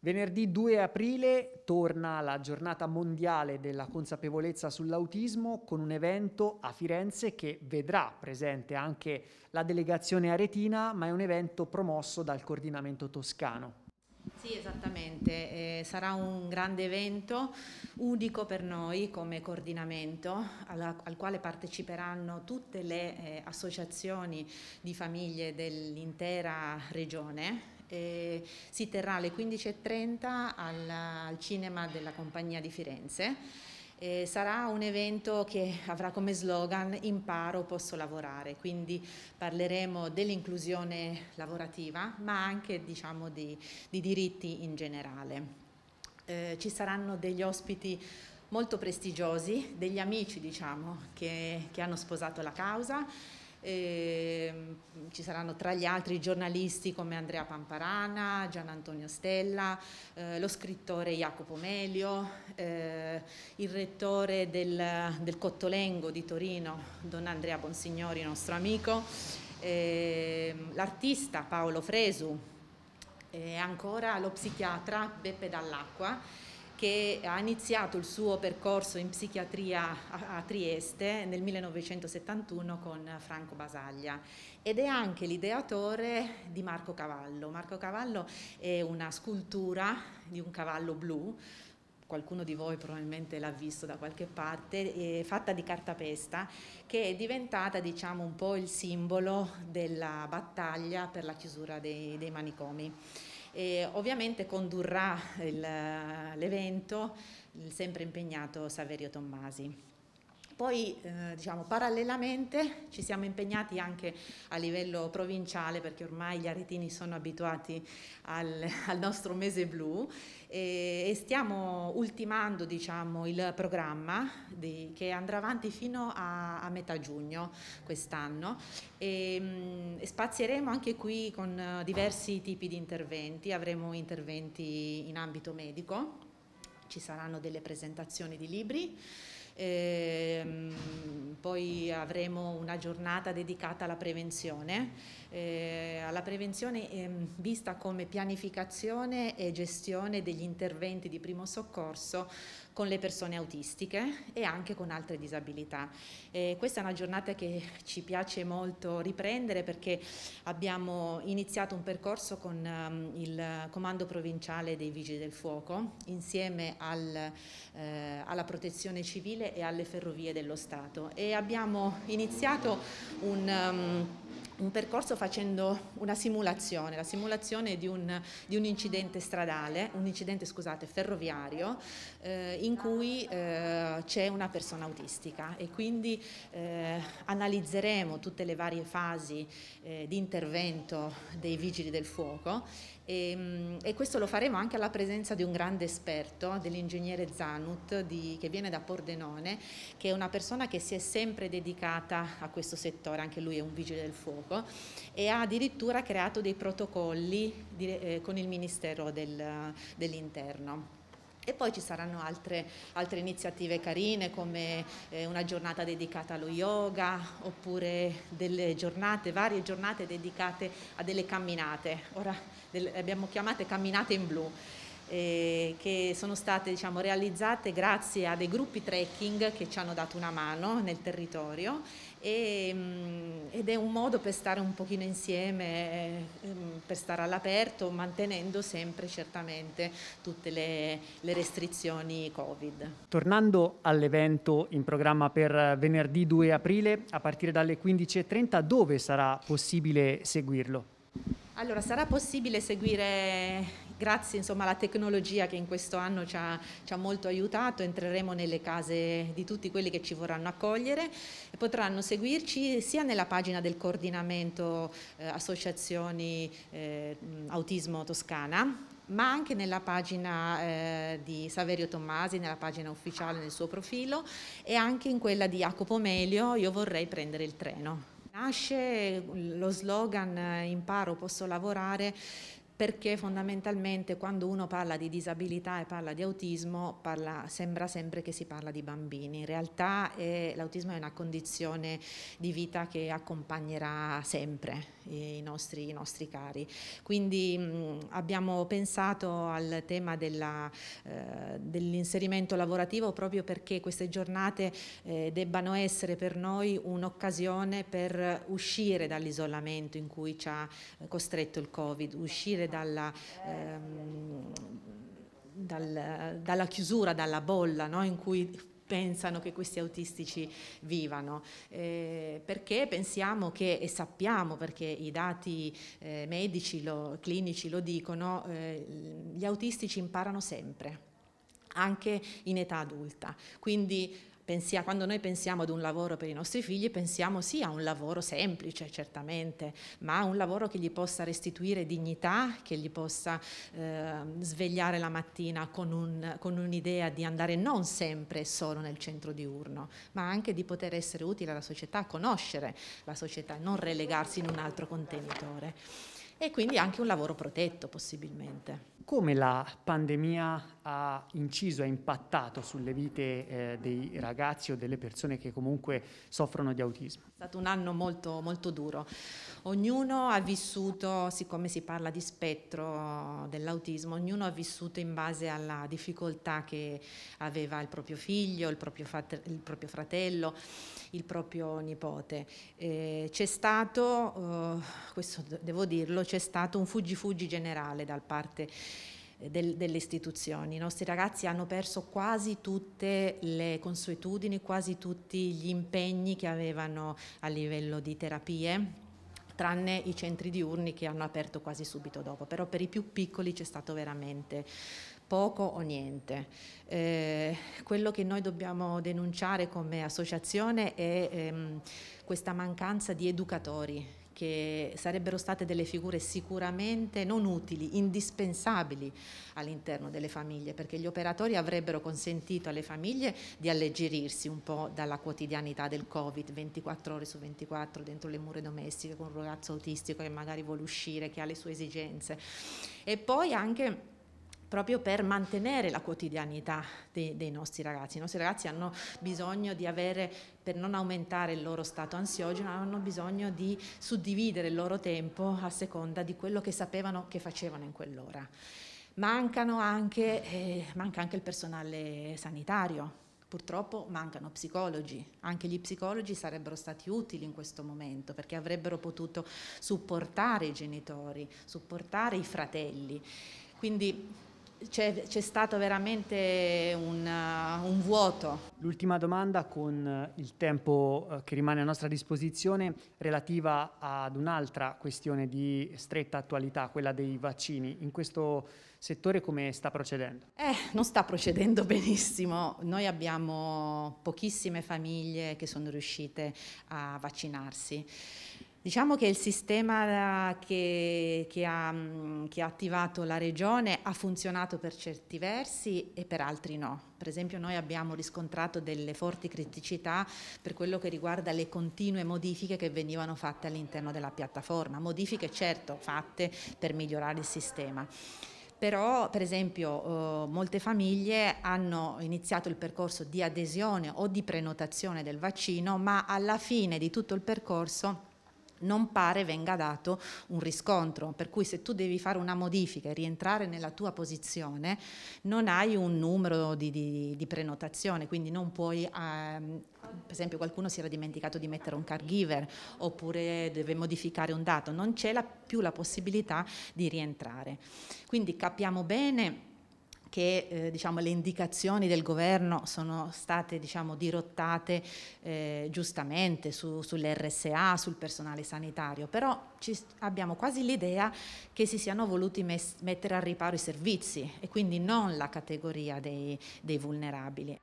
Venerdì 2 aprile torna la giornata mondiale della consapevolezza sull'autismo con un evento a Firenze che vedrà presente anche la delegazione aretina, ma è un evento promosso dal coordinamento toscano. Sì, esattamente, eh, sarà un grande evento unico per noi come coordinamento alla, al quale parteciperanno tutte le eh, associazioni di famiglie dell'intera regione eh, si terrà alle 15.30 al, al cinema della Compagnia di Firenze. Eh, sarà un evento che avrà come slogan imparo, posso lavorare, quindi parleremo dell'inclusione lavorativa ma anche diciamo, di, di diritti in generale. Eh, ci saranno degli ospiti molto prestigiosi, degli amici diciamo, che, che hanno sposato la causa eh, ci saranno tra gli altri giornalisti come Andrea Pamparana, Gian Antonio Stella, eh, lo scrittore Jacopo Melio, eh, il rettore del, del, Cottolengo di Torino, Don Andrea Bonsignori, nostro amico, ehm, l'artista Paolo Fresu e ancora lo psichiatra Beppe Dall'Acqua che ha iniziato il suo percorso in psichiatria a, Trieste nel 1971 con Franco Basaglia ed è anche l'ideatore di Marco Cavallo. Marco Cavallo è una scultura di un cavallo blu qualcuno di voi probabilmente l'ha visto da qualche parte, è fatta di cartapesta, che è diventata diciamo, un po' il simbolo della battaglia per la chiusura dei, dei manicomi. E ovviamente condurrà l'evento il, sempre impegnato Saverio Tommasi. Poi eh, diciamo, parallelamente ci siamo impegnati anche a livello provinciale perché ormai gli aretini sono abituati al, al nostro mese blu e, e stiamo ultimando diciamo, il programma di, che andrà avanti fino a, a metà giugno quest'anno e, mh, mm, spazieremo anche qui con eh, diversi tipi di interventi, avremo interventi in ambito medico, ci saranno delle presentazioni di libri Ehm, poi avremo una giornata dedicata alla prevenzione, eh, alla prevenzione eh, vista come pianificazione e gestione degli interventi di primo soccorso con le persone autistiche e anche con altre disabilità. Eh, questa è una giornata che ci piace molto riprendere perché abbiamo iniziato un percorso con um, il Comando Provinciale dei Vigili del Fuoco insieme al, eh, alla Protezione Civile e alle Ferrovie dello Stato e abbiamo iniziato un... Um, un percorso facendo una simulazione, la simulazione di un, di un incidente stradale, un incidente scusate, ferroviario, eh, in cui eh, c'è una persona autistica e quindi eh, analizzeremo tutte le varie fasi eh, di intervento dei vigili del fuoco e, mm, e, questo lo faremo anche alla presenza di un grande esperto, dell'ingegnere Zanut, di, che viene da Pordenone, che è una persona che si è sempre dedicata a questo settore, anche lui è un vigile del fuoco Pubblico e ha addirittura creato dei protocolli di, eh, con il Ministero del, dell'Interno. E poi ci saranno altre, altre iniziative carine come eh, una giornata dedicata allo yoga oppure delle giornate, varie giornate dedicate a delle camminate. Ora del, abbiamo chiamate camminate in blu eh, che sono state diciamo, realizzate grazie a dei gruppi trekking che ci hanno dato una mano nel territorio e, mm, ed è un modo per stare un pochino insieme, eh, mm, per stare all'aperto, mantenendo sempre certamente tutte le, le restrizioni Covid. Tornando all'evento in programma per venerdì 2 aprile, a partire dalle 15.30, dove sarà possibile seguirlo? Allora, sarà possibile seguire grazie insomma, alla tecnologia che in questo anno ci ha, ci ha, molto aiutato, entreremo nelle case di tutti quelli che ci vorranno accogliere e potranno seguirci sia nella pagina del coordinamento eh, associazioni eh, autismo toscana ma anche nella pagina eh, di Saverio Tommasi, nella pagina ufficiale, nel suo profilo e anche in quella di Jacopo Melio, io vorrei prendere il treno. Nasce lo slogan Imparo, posso lavorare perché fondamentalmente quando uno parla di disabilità e parla di autismo parla, sembra sempre che si parla di bambini. In realtà eh, l'autismo è una condizione di vita che accompagnerà sempre i nostri, i nostri cari. Quindi mh, abbiamo pensato al tema eh, dell'inserimento eh, dell lavorativo proprio perché queste giornate eh, debbano essere per noi un'occasione per uscire dall'isolamento in cui ci ha eh, costretto il Covid, uscire dalla... Ehm, dal, dalla chiusura, dalla bolla no? in cui pensano che questi autistici vivano, eh, perché pensiamo che, e sappiamo perché i dati eh, medici, lo, clinici lo dicono, eh, gli autistici imparano sempre anche in età adulta. Quindi pensia, quando noi pensiamo ad un lavoro per i nostri figli, pensiamo sì a un lavoro semplice, certamente, ma a un lavoro che gli possa restituire dignità, che gli possa eh, svegliare la mattina con, un, con un'idea di andare non sempre solo nel centro diurno, ma anche di poter essere utile alla società, conoscere la società, non relegarsi in un altro contenitore e quindi anche un lavoro protetto possibilmente. Come la pandemia ha inciso, ha impattato sulle vite eh, dei ragazzi o delle persone che comunque soffrono di autismo? È stato un anno molto, molto duro. Ognuno ha vissuto, siccome si parla di spettro dell'autismo, ognuno ha vissuto in base alla difficoltà che aveva il proprio figlio, il proprio, il proprio fratello il proprio nipote. Eh, c'è stato, eh, questo devo dirlo, c'è stato un fuggi fuggi generale da parte eh, delle istituzioni. I nostri ragazzi hanno perso quasi tutte le consuetudini, quasi tutti gli impegni che avevano a livello di terapie tranne i centri diurni che hanno aperto quasi subito dopo, però per i più piccoli c'è stato veramente poco o niente. Eh, quello che noi dobbiamo denunciare come associazione è ehm, questa mancanza di educatori che sarebbero state delle figure sicuramente non utili, indispensabili all'interno delle famiglie, perché gli operatori avrebbero consentito alle famiglie di alleggerirsi un po' dalla quotidianità del Covid, 24 ore su 24 dentro le mura domestiche con un ragazzo autistico che magari vuole uscire, che ha le sue esigenze. E poi anche proprio per mantenere la quotidianità dei, dei, nostri ragazzi. I nostri ragazzi hanno bisogno di avere, per non aumentare il loro stato ansiogeno, hanno bisogno di suddividere il loro tempo a seconda di quello che sapevano che facevano in quell'ora. Anche, eh, manca anche il personale sanitario. Purtroppo mancano psicologi, anche gli psicologi sarebbero stati utili in questo momento perché avrebbero potuto supportare i genitori, supportare i fratelli. Quindi c'è, stato veramente un, uh, un, vuoto. L'ultima domanda con eh, il tempo eh, che rimane a nostra disposizione relativa ad un'altra questione di stretta attualità, quella dei vaccini. In questo settore come sta procedendo? Eh, non sta procedendo benissimo. Noi abbiamo pochissime famiglie che sono riuscite a vaccinarsi. Diciamo che il sistema eh, che, che, ha, mm, che, ha, attivato la Regione ha funzionato per certi versi e per altri no. Per esempio noi abbiamo riscontrato delle forti criticità per quello che riguarda le continue modifiche che venivano fatte all'interno della piattaforma, modifiche certo fatte per migliorare il sistema però per esempio eh, molte famiglie hanno iniziato il percorso di adesione o di prenotazione del vaccino, ma alla fine di tutto il percorso non pare venga dato un riscontro, per cui se tu devi fare una modifica e rientrare nella tua posizione non hai un numero di, di, di prenotazione, quindi non puoi, ehm, per esempio qualcuno si era dimenticato di mettere un caregiver oppure deve modificare un dato, non c'è più la possibilità di rientrare. Quindi capiamo bene che eh, diciamo, le indicazioni del governo sono state diciamo, dirottate eh, giustamente su, sull'RSA, sul personale sanitario, però ci, abbiamo quasi l'idea che si siano voluti mes, mettere al riparo i servizi e quindi non la categoria dei, dei vulnerabili.